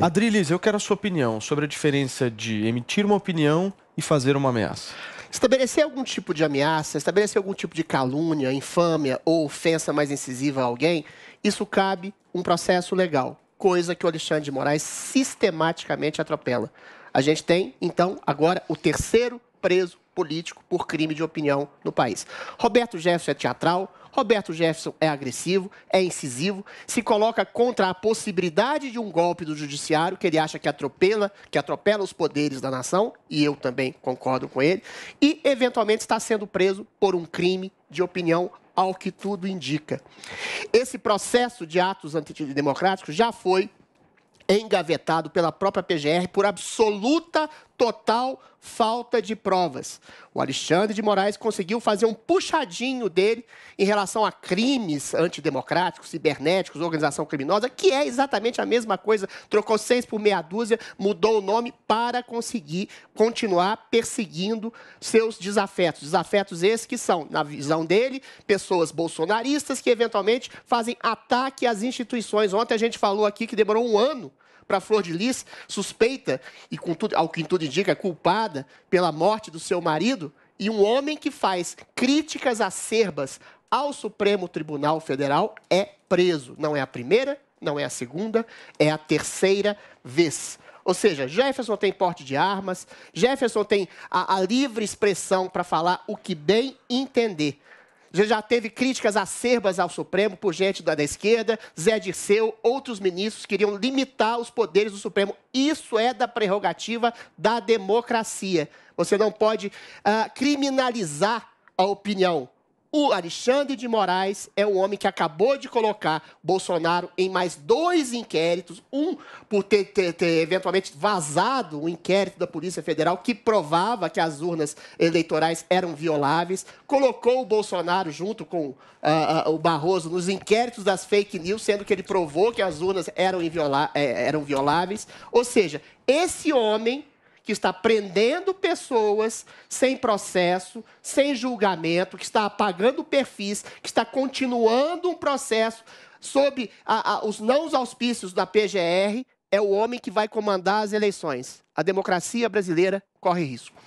Tá Adrilis, eu quero a sua opinião sobre a diferença de emitir uma opinião e fazer uma ameaça. Estabelecer algum tipo de ameaça, estabelecer algum tipo de calúnia, infâmia ou ofensa mais incisiva a alguém, isso cabe um processo legal, coisa que o Alexandre de Moraes sistematicamente atropela. A gente tem, então, agora o terceiro preso político por crime de opinião no país. Roberto Jefferson é teatral, Roberto Jefferson é agressivo, é incisivo, se coloca contra a possibilidade de um golpe do judiciário, que ele acha que atropela, que atropela os poderes da nação, e eu também concordo com ele, e eventualmente está sendo preso por um crime de opinião ao que tudo indica. Esse processo de atos antidemocráticos já foi engavetado pela própria PGR por absoluta total falta de provas. O Alexandre de Moraes conseguiu fazer um puxadinho dele em relação a crimes antidemocráticos, cibernéticos, organização criminosa, que é exatamente a mesma coisa. Trocou seis por meia dúzia, mudou o nome para conseguir continuar perseguindo seus desafetos. Desafetos esses que são, na visão dele, pessoas bolsonaristas que eventualmente fazem ataque às instituições. Ontem a gente falou aqui que demorou um ano para Flor de Lis, suspeita e, ao que tudo indica, é culpada pela morte do seu marido, e um homem que faz críticas acerbas ao Supremo Tribunal Federal é preso. Não é a primeira, não é a segunda, é a terceira vez. Ou seja, Jefferson tem porte de armas, Jefferson tem a, a livre expressão para falar o que bem entender. Você já teve críticas acerbas ao Supremo por gente da esquerda, Zé Dirceu, outros ministros queriam limitar os poderes do Supremo. Isso é da prerrogativa da democracia. Você não pode ah, criminalizar a opinião. O Alexandre de Moraes é o homem que acabou de colocar Bolsonaro em mais dois inquéritos. Um por ter, ter, ter eventualmente vazado o um inquérito da Polícia Federal que provava que as urnas eleitorais eram violáveis. Colocou o Bolsonaro junto com uh, uh, o Barroso nos inquéritos das fake news, sendo que ele provou que as urnas eram, inviola, eh, eram violáveis. Ou seja, esse homem que está prendendo pessoas sem processo, sem julgamento, que está apagando perfis, que está continuando um processo sob a, a, os não auspícios da PGR, é o homem que vai comandar as eleições. A democracia brasileira corre risco.